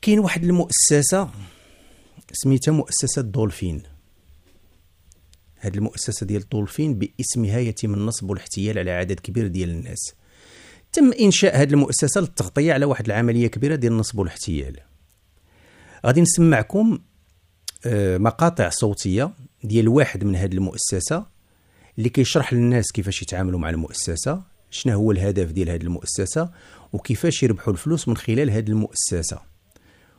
كاين واحد المؤسسه سميتها مؤسسه دولفين هاد المؤسسه ديال دولفين باسمها يتم النصب والاحتيال على عدد كبير ديال الناس تم انشاء هاد المؤسسه للتغطيه على واحد العمليه كبيره ديال النصب والاحتيال غادي نسمعكم آه، مقاطع صوتيه ديال واحد من هاد المؤسسه اللي كيشرح للناس كيفاش يتعاملوا مع المؤسسه شنو هو الهدف ديال هذه المؤسسه وكيفاش يربحوا الفلوس من خلال هذه المؤسسه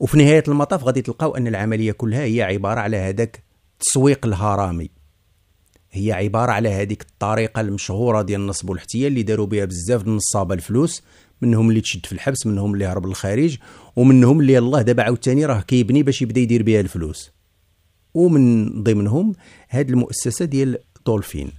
وفي نهايه المطاف غادي تلقاو ان العمليه كلها هي عباره على هذاك التسويق الهرامي هي عباره على هذيك الطريقه المشهوره ديال النصب والاحتيال اللي داروا بها بزاف النصابه الفلوس منهم اللي تشد في الحبس منهم اللي هرب للخارج ومنهم اللي الله دابا عاوتاني راه كيبني باش يبدا يدير بها الفلوس ومن ضمنهم هاد المؤسسه ديال دولفين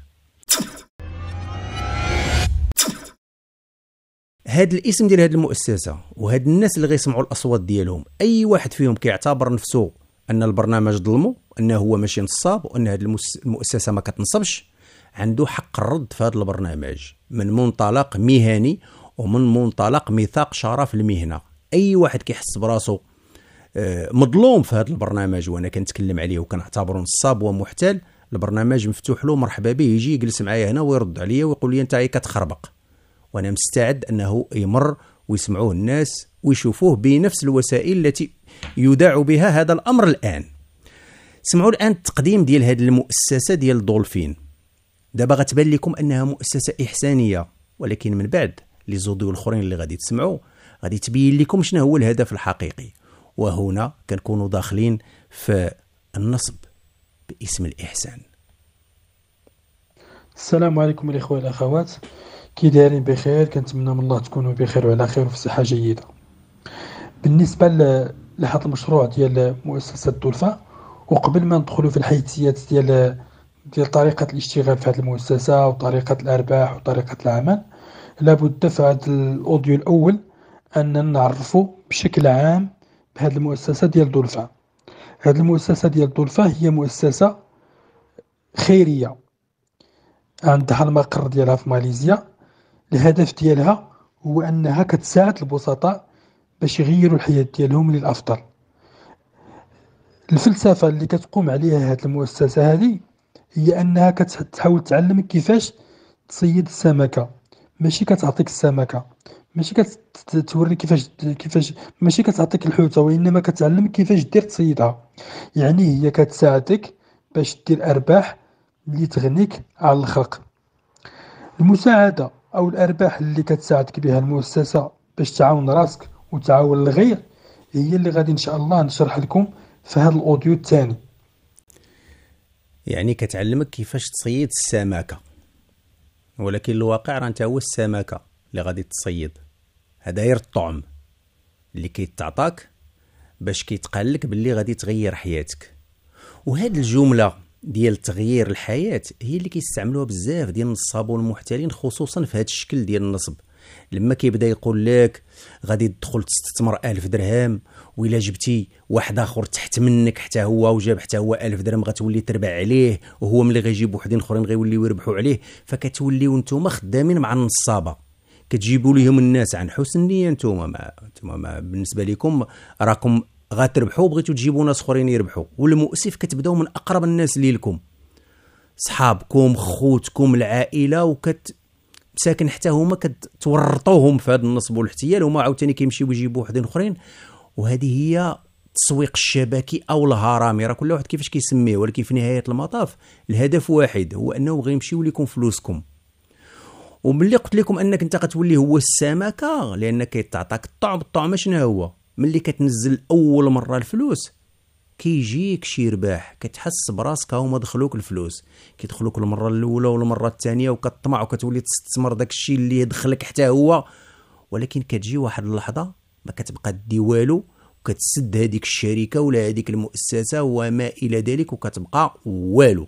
هاد الاسم ديال هاد المؤسسه وهاد الناس اللي غيسمعوا الاصوات ديالهم اي واحد فيهم كيعتبر نفسه ان البرنامج ظلمه انه هو ماشي نصاب وان هاد المؤسسه ما كتنصبش عنده حق الرد في هذا البرنامج من منطلق مهني ومن منطلق ميثاق شرف المهنه اي واحد كيحس براسو آه، مظلوم في هذا البرنامج وانا كنتكلم عليه وكنعتبره نصاب ومحتال البرنامج مفتوح له مرحبا به يجي يجلس معايا هنا ويرد عليا ويقول لي انت كتخربق وأنا مستعد أنه يمر ويسمعوه الناس ويشوفوه بنفس الوسائل التي يداع بها هذا الأمر الآن سمعوا الآن التقديم ديال هذه المؤسسة ديال الدولفين دابا غتبان لكم أنها مؤسسة إحسانية ولكن من بعد لي زوديو الاخرين اللي غادي تسمعوا غادي تبين لكم شنو هو الهدف الحقيقي وهنا كنكونوا داخلين في النصب باسم الإحسان السلام عليكم الإخوة والأخوات كي دايرين بخير كنتمنى من الله تكونوا بخير وعلى خير وفي صحه جيده بالنسبه لهذا المشروع ديال مؤسسه الدولفه وقبل ما ندخلوا في الحيثيات ديال ديال طريقه الاشتغال في هذه المؤسسه وطريقه الارباح وطريقه العمل لابد في هذا الاوديو الاول اننا نعرفوا بشكل عام بهذه المؤسسه ديال دولفا هذه المؤسسه ديال دولفا هي مؤسسه خيريه عندها المقر ديالها في ماليزيا الهدف ديالها هو انها كتساعد البسطاء باش يغيروا الحياه ديالهم للافضل الفلسفه اللي كتقوم عليها هاد المؤسسه هذه هي انها كتحاول تعلمك كيفاش تصيد السمكه ماشي كتعطيك السمكه ماشي كتوري كيفاش كيفاش ماشي كتعطيك الحوته وانما كتعلمك كيفاش دير تصيدها يعني هي كتساعدك باش دير ارباح اللي تغنيك على الخلق المساعده او الارباح اللي كتساعدك بها المؤسسه باش تعاون راسك وتعاون الغير هي اللي غادي ان شاء الله نشرح لكم في هذا الاوديو الثاني يعني كتعلمك كيفاش تصيد السمكه ولكن الواقع راه انت هو السمكه اللي غادي تصيد هذا غير الطعم اللي كيتعطاك باش كيتقال لك باللي غادي تغير حياتك وهاد الجمله ديال تغيير الحياه هي اللي كيستعملوها بزاف ديال النصابون المحتالين خصوصا في هذا الشكل ديال النصب لما كيبدا يقول لك غادي تدخل تستثمر ألف درهم وإلا جبتي واحد آخر تحت منك حتى هو وجاب حتى هو ألف درهم غتولي تربع عليه وهو ملي غيجيب وحدين اخرين غيوليو يربحوا عليه فكتوليو نتوما خدامين مع النصابه كتجيبوا ليهم الناس عن حسن نيه نتوما ما نتوما ما بالنسبه لكم راكم غتربحوا بغيتو تجيبوا ناس اخرين يربحوا والمؤسف كتبداو من اقرب الناس ليكم صحابكم خوتكم العائله وكت ساكن حتى هما كتورطوهم في هذا النصب والاحتيال هما عاوتاني كيمشيو يجيبوا وحدين اخرين وهذه هي التسويق الشبكي او الهرامي راه كل واحد كيفاش كيسميه ولكن في نهايه المطاف الهدف واحد هو انه غيمشيو لكم فلوسكم وملي قلت لكم انك انت غتولي هو السمكه لانك كيتعطاك الطعم الطعم شنو هو ملي كتنزل اول مره الفلوس كيجيك شي رباح كتحس براسك هما دخلوك الفلوس كيدخلوك المره الاولى والمره الثانيه وكطمع وكتولي تستثمر داك اللي دخلك حتى هو ولكن كتجي واحد اللحظه ما كتبقى دي والو وكتسد هذيك الشركه ولا هذيك المؤسسه وما الى ذلك وكتبقى والو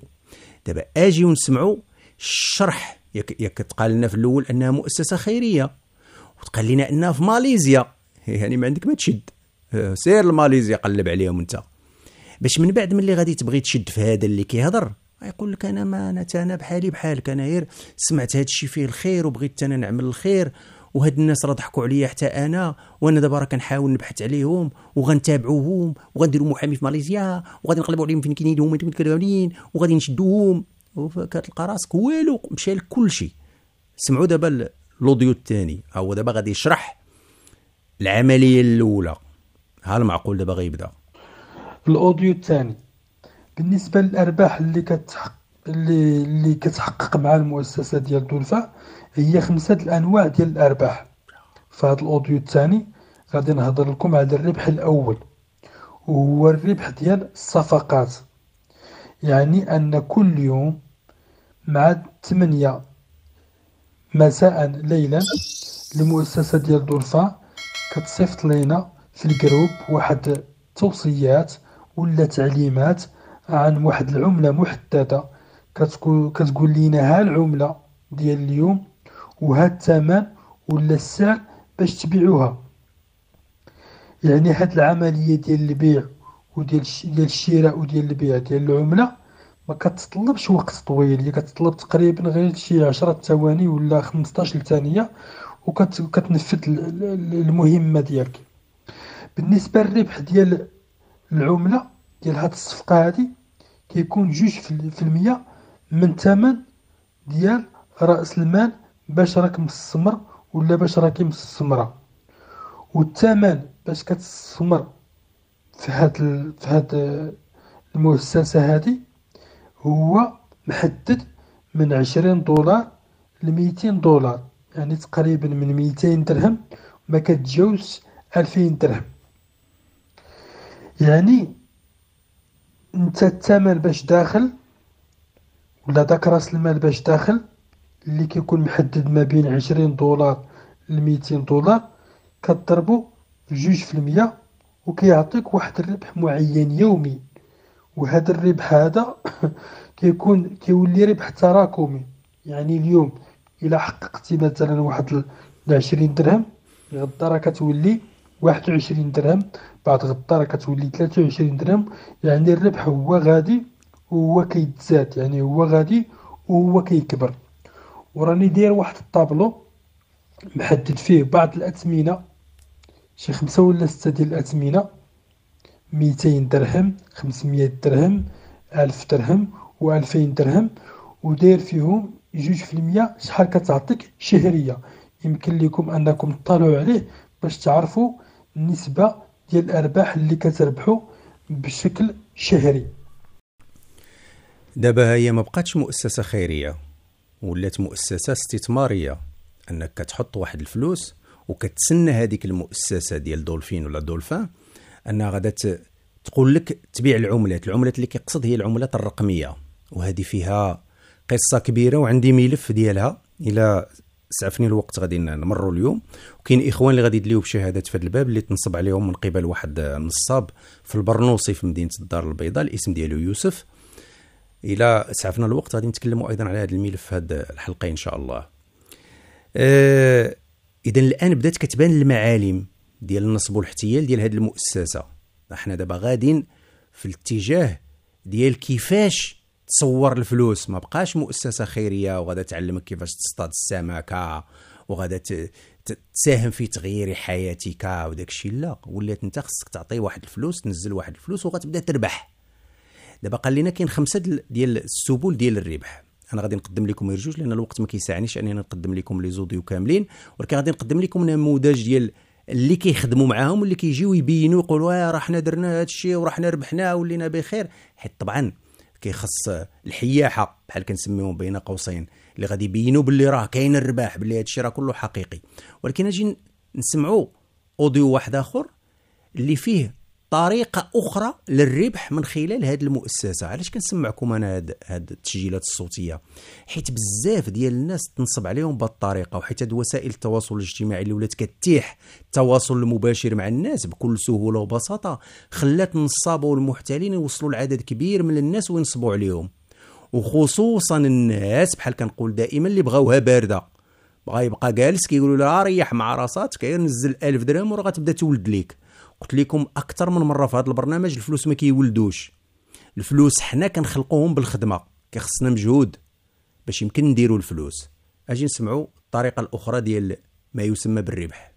دابا اجي ونسمعوا الشرح ياك تقال لنا في الاول انها مؤسسه خيريه وتقال لنا انها في ماليزيا يعني ما عندك ما تشد آه، سير لماليزيا قلب عليهم انت باش من بعد ملي غادي تبغي تشد في هذا اللي كيهضر يقول لك انا ما انا انا بحالي بحالك انا غير سمعت هذا الشيء فيه الخير وبغيت انا نعمل الخير وهاد الناس راه ضحكوا عليا حتى انا وانا دابا راه كنحاول نبحث عليهم وغنتابعوهم وغنديروا محامي في ماليزيا وغادي نقلبوا عليهم فين كاينين هما متكلمين وغادي نشدوهم وكتلقى راسك والو مشى لك كل شيء سمعوا دابا الاوديو الثاني هو دابا غادي يشرح العمليه الاولى ها المعقول دابا غيبدا الاوديو الثاني بالنسبه للارباح اللي كتحقق اللي اللي كتحقق مع المؤسسه ديال دولفا هي خمسه الانواع ديال الارباح في هذا الاوديو الثاني غادي نهضر لكم على الربح الاول وهو الربح ديال الصفقات يعني ان كل يوم مع 8 مساء ليلا المؤسسه ديال دولفا كتصيفط لينا في الجروب واحد التوصيات ولا تعليمات عن واحد العمله محدده كتقول لينا ها العمله ديال اليوم وها الثمن ولا السعر باش تبيعوها يعني هاد العمليه ديال البيع وديال ديال الشراء وديال البيع ديال العمله ما كتطلبش وقت طويل هي كتطلب تقريبا غير شي 10 ثواني ولا 15 ثانيه وكتنفذ المهمه ديالك بالنسبه للربح ديال العمله ديال هاد الصفقه هادي كيكون جوج في المية من ثمن ديال راس المال باش راك مستثمر ولا باش راكي مستثمره والثمن باش كتستثمر في هاد في هاد المؤسسه هادي هو محدد من عشرين دولار لميتين دولار يعني تقريبا من 200 درهم ما كتجاوز 2000 درهم يعني انت الثمن باش داخل ولا داك راس المال باش داخل اللي كيكون محدد ما بين 20 دولار ل 200 دولار كضربو بجوج في المية وكيعطيك واحد الربح معين يومي وهذا الربح هذا كيكون كيولي ربح تراكمي يعني اليوم الى حققتي مثلا واحد 20 درهم غدا راه كتولي 21 درهم بعد غدا راه كتولي 23 درهم يعني الربح هو غادي وهو كيتزاد يعني هو غادي وهو كيكبر وراني داير واحد الطابلو محدد فيه بعض الاثمنه شي خمسة ولا ستة ديال الاثمنه 200 درهم 500 درهم 1000 درهم و2000 درهم وداير فيهم جوج في المية شحال كتعطيك شهرية يمكن لكم أنكم تطلعوا عليه باش تعرفوا النسبة ديال الأرباح اللي كتربحوا بشكل شهري دابا هي ما بقاتش مؤسسة خيرية ولات مؤسسة استثمارية أنك كتحط واحد الفلوس وكتسنى هذيك المؤسسة ديال دولفين ولا دولفان أنها غادا تقول لك تبيع العملات العملات اللي كيقصد هي العملات الرقمية وهذه فيها قصه كبيره وعندي ملف ديالها الى سعفني الوقت غادي نمروا اليوم وكاين اخوان اللي غادي يدليو بشهادات في هذا الباب اللي تنصب عليهم من قبل واحد النصاب في البرنوصي في مدينه الدار البيضاء الاسم ديالو يوسف الى سعفنا الوقت غادي نتكلموا ايضا على هذا الملف في هذه الحلقه ان شاء الله أه اذا الان بدات كتبان المعالم ديال النصب والاحتيال ديال هذه المؤسسه احنا دابا غادين في الاتجاه ديال كيفاش تصور الفلوس ما بقاش مؤسسه خيريه وغادا تعلمك كيفاش تصطاد السمكه وغادا تساهم في تغيير حياتك وداك الشيء لا ولات انت خصك تعطي واحد الفلوس تنزل واحد الفلوس وغتبدا تربح دابا قال لنا كاين خمسه ديال السبل ديال الربح انا غادي نقدم لكم غير جوج لان الوقت ما كيسعنيش انني نقدم لكم لي زوديو كاملين ولكن غادي نقدم لكم نموذج ديال اللي كيخدموا معاهم واللي كيجيو يبينوا يقولوا راه حنا درنا هذا الشيء وراه حنا ربحنا ولينا بخير حيت طبعا كيخص الحياحه بحال كنسميهم بين قوسين اللي غادي يبينوا باللي راه كاين الرباح باللي هادشي راه كله حقيقي ولكن اجي نسمعوا اوديو واحد اخر اللي فيه طريقه اخرى للربح من خلال هذه المؤسسه علاش كنسمعكم انا هاد هاد التسجيلات الصوتيه حيت بزاف ديال الناس تنصب عليهم بهذه الطريقه وحيت هاد وسائل التواصل الاجتماعي اللي ولات كتيح التواصل المباشر مع الناس بكل سهوله وبساطه خلات النصابه والمحتالين يوصلوا لعدد كبير من الناس وينصبوا عليهم وخصوصا الناس بحال كنقول دائما اللي بغاوها بارده بغا يبقى جالس كيقولوا له لها ريح مع راساتك غير نزل 1000 درهم وراه غتبدا تولد ليك قلت لكم اكثر من مره في هذا البرنامج الفلوس ما كيولدوش الفلوس حنا كنخلقوهم بالخدمه كيخصنا مجهود باش يمكن نديروا الفلوس اجي نسمعوا الطريقه الاخرى ديال ما يسمى بالربح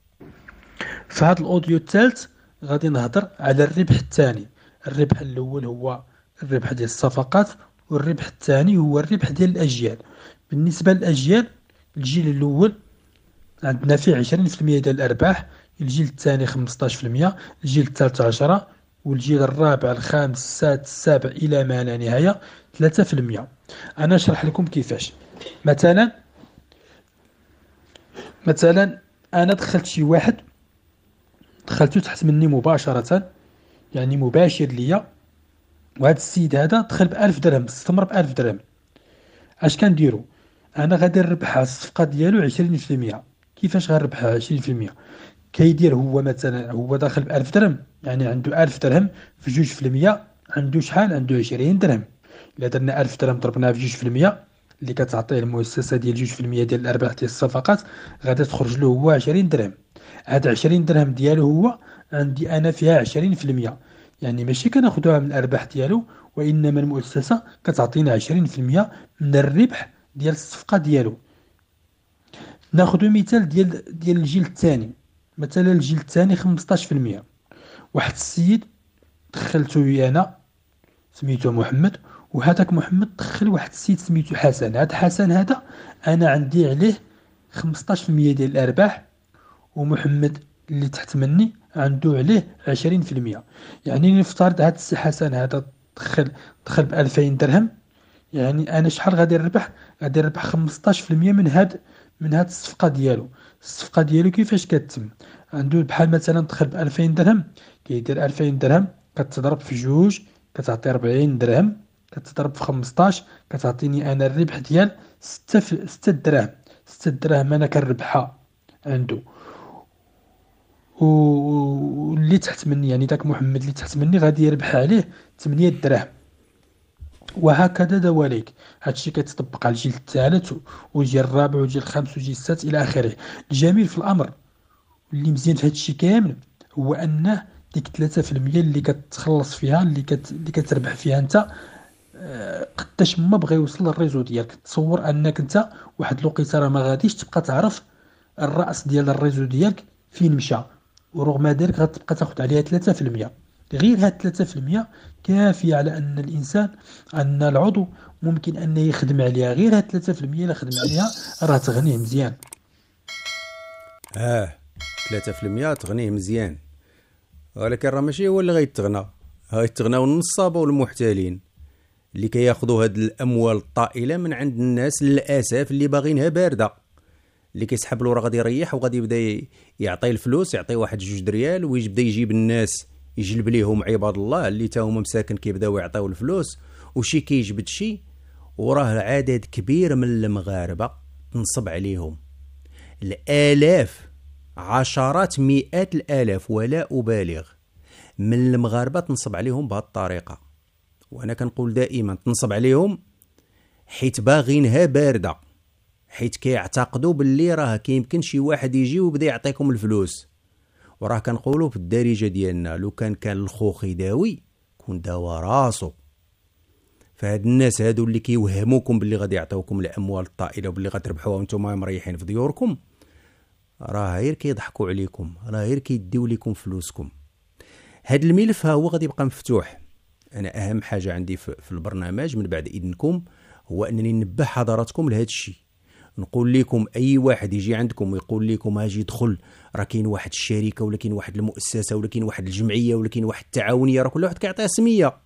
في هذا الاوديو الثالث غادي نهضر على الربح الثاني الربح الاول هو الربح ديال الصفقات والربح الثاني هو الربح ديال الاجيال بالنسبه للاجيال الجيل الاول عندنا فيه 20% ديال الارباح الجيل الثاني 15% الجيل الثالث 10 والجيل الرابع الخامس السادس السابع الى ما لا نهايه 3% انا اشرح لكم كيفاش مثلا مثلا انا دخلت شي واحد دخلته تحت مني مباشره يعني مباشر ليا وهذا السيد هذا دخل ب 1000 درهم استمر ب 1000 درهم اش كنديروا انا غادي نربح الصفقه ديالو 20% كيفاش غنربح 20% كيدير هو مثلا هو داخل ب 1000 درهم يعني عنده 1000 درهم في جوج في المية عنده شحال عنده 20 درهم الا درنا 1000 درهم ضربناها في جوج في المية اللي كتعطيه المؤسسه ديال جوج في المية ديال الارباح ديال الصفقات غادي تخرج له هو 20 درهم هاد 20 درهم ديالو هو عندي انا فيها 20 في المية يعني ماشي كناخدوها من الارباح ديالو وانما المؤسسه كتعطينا 20 في المية من الربح ديال الصفقه ديالو ناخذ مثال ديال ديال الجيل الثاني مثلا الجيل الثاني 15% واحد السيد دخلته انا سميته محمد وهذاك محمد دخل واحد السيد سميته حسن هذا حسن هذا انا عندي عليه 15% ديال الارباح ومحمد اللي تحت مني عنده عليه 20% يعني نفترض هذا السي حسن هذا دخل دخل ب 2000 درهم يعني انا شحال غادي نربح غادي نربح 15% من هاد من هاد الصفقه ديالو الصفقه ديالو كيفاش كتتم عنده بحال مثلا دخل ب 2000 درهم كيدير 2000 درهم كتضرب في جوج كتعطي 40 درهم كتضرب في 15 كتعطيني انا الربح ديال 6 6 دراهم 6 دراهم انا كنربحها عنده واللي تحت مني يعني داك محمد اللي تحت مني غادي يربح عليه 8 دراهم وهكذا دواليك هادشي كيتطبق على الجيل الثالث والجيل الرابع والجيل الخامس والجيل السادس الى اخره الجميل في الامر اللي مزيان في هادشي كامل هو انه ديك 3% اللي كتخلص فيها اللي كت... اللي كتربح فيها انت آه، قداش ما بغى يوصل للريزو ديالك تصور انك انت واحد الوقيته راه ما غاديش تبقى تعرف الراس ديال الريزو ديالك فين مشى ورغم ذلك غتبقى تاخد عليها 3% غير هاد 3% كافية على أن الإنسان أن العضو ممكن أن يخدم عليها غير هاد 3% إلا خدم عليها راه تغنيه مزيان آه 3% تغنيه مزيان ولكن راه ماشي هو اللي غيتغنى غيتغناو النصابة والمحتالين اللي كياخذوا هاد الاموال الطائله من عند الناس للاسف اللي باغينها بارده اللي كيسحب له راه غادي يريح وغادي يبدا يعطي الفلوس يعطي واحد جوج دريال ويبدا يجيب الناس يجلب ليهم عباد الله اللي تا هما مساكن كيبداو يعطيو الفلوس وشي كيجبد شي وراه عدد كبير من المغاربه تنصب عليهم الالاف عشرات مئات الالاف ولا ابالغ من المغاربه تنصب عليهم بهذه الطريقه وانا كنقول دائما تنصب عليهم حيت باغينها بارده حيت كيعتقدوا باللي راه كيمكن شي واحد يجي ويبدا يعطيكم الفلوس وراه كنقولوا في الدارجه ديالنا لو كان كان الخوخ يداوي كون داوى راسو فهاد الناس هادو اللي كيوهموكم باللي غادي يعطيوكم الاموال الطائله وباللي غتربحوها وانتم مريحين في ديوركم راه غير كيضحكوا عليكم راه غير كيديو لكم فلوسكم هاد الملف ها هو غادي يبقى مفتوح انا اهم حاجه عندي في البرنامج من بعد اذنكم هو انني نبه حضراتكم لهذا الشيء نقول لكم اي واحد يجي عندكم ويقول لكم اجي دخل راه كاين واحد الشركه ولا كاين واحد المؤسسه ولا كاين واحد الجمعيه ولا كاين واحد التعاونيه راه كل واحد كيعطيها سميه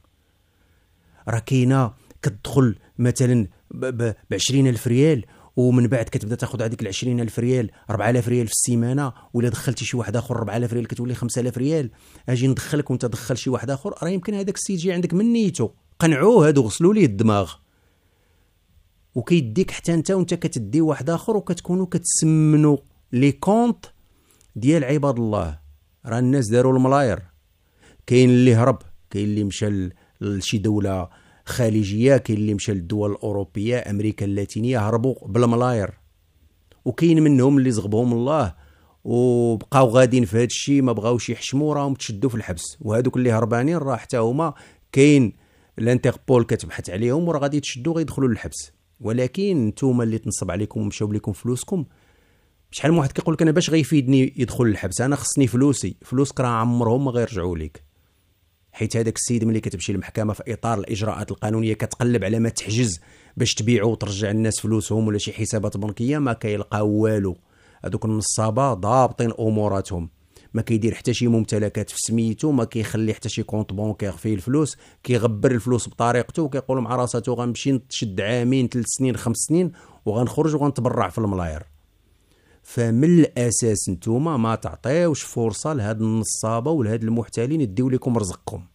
راه كاينه كتدخل مثلا ب 20000 ريال ومن بعد كتبدا تاخذ هذيك ال 20000 ريال 4000 ريال في السيمانه ولا دخلتي شي واحد اخر 4000 ريال كتولي 5000 ريال اجي ندخلك وانت دخل شي واحد اخر راه يمكن هذاك السيد يجي عندك من نيته قنعوه هادو غسلوا ليه الدماغ وكيديك حتى انت وانت كتدي واحد اخر وكتكونوا كتسمنوا لي كونط ديال عباد الله راه الناس داروا الملاير كاين اللي هرب كاين اللي مشى لشي دوله خليجيه كاين اللي مشى للدول الاوروبيه امريكا اللاتينيه هربوا بالملاير وكاين منهم اللي زغبهم الله وبقاو غادين في هذا الشيء ما بغاوش يحشموا راهم تشدوا في الحبس وهذوك اللي هربانين راه حتى هما كاين لانتربول كتبحث عليهم وراه غادي تشدوا غيدخلوا للحبس ولكن نتوما اللي تنصب عليكم ومشاو لكم فلوسكم شحال من واحد كيقول لك انا باش غيفيدني يدخل الحبس انا خصني فلوسي فلوسك راه عمرهم ما غيرجعوا لك حيت هذاك السيد ملي كتمشي للمحكمه في اطار الاجراءات القانونيه كتقلب على ما تحجز باش تبيعو وترجع الناس فلوسهم ولا شي حسابات بنكيه ما كيلقاو والو هذوك النصابه ضابطين اموراتهم ما كيدير حتى شي ممتلكات في سميتو ما كيخلي حتى شي كونت بونكير فيه الفلوس كيغبر الفلوس بطريقته وكيقول مع راساتو غنمشي نشد عامين ثلاث سنين خمس سنين وغنخرج وغنتبرع في الملاير فمن الاساس نتوما ما تعطيوش فرصه لهاد النصابه ولهاد المحتالين يديو لكم رزقكم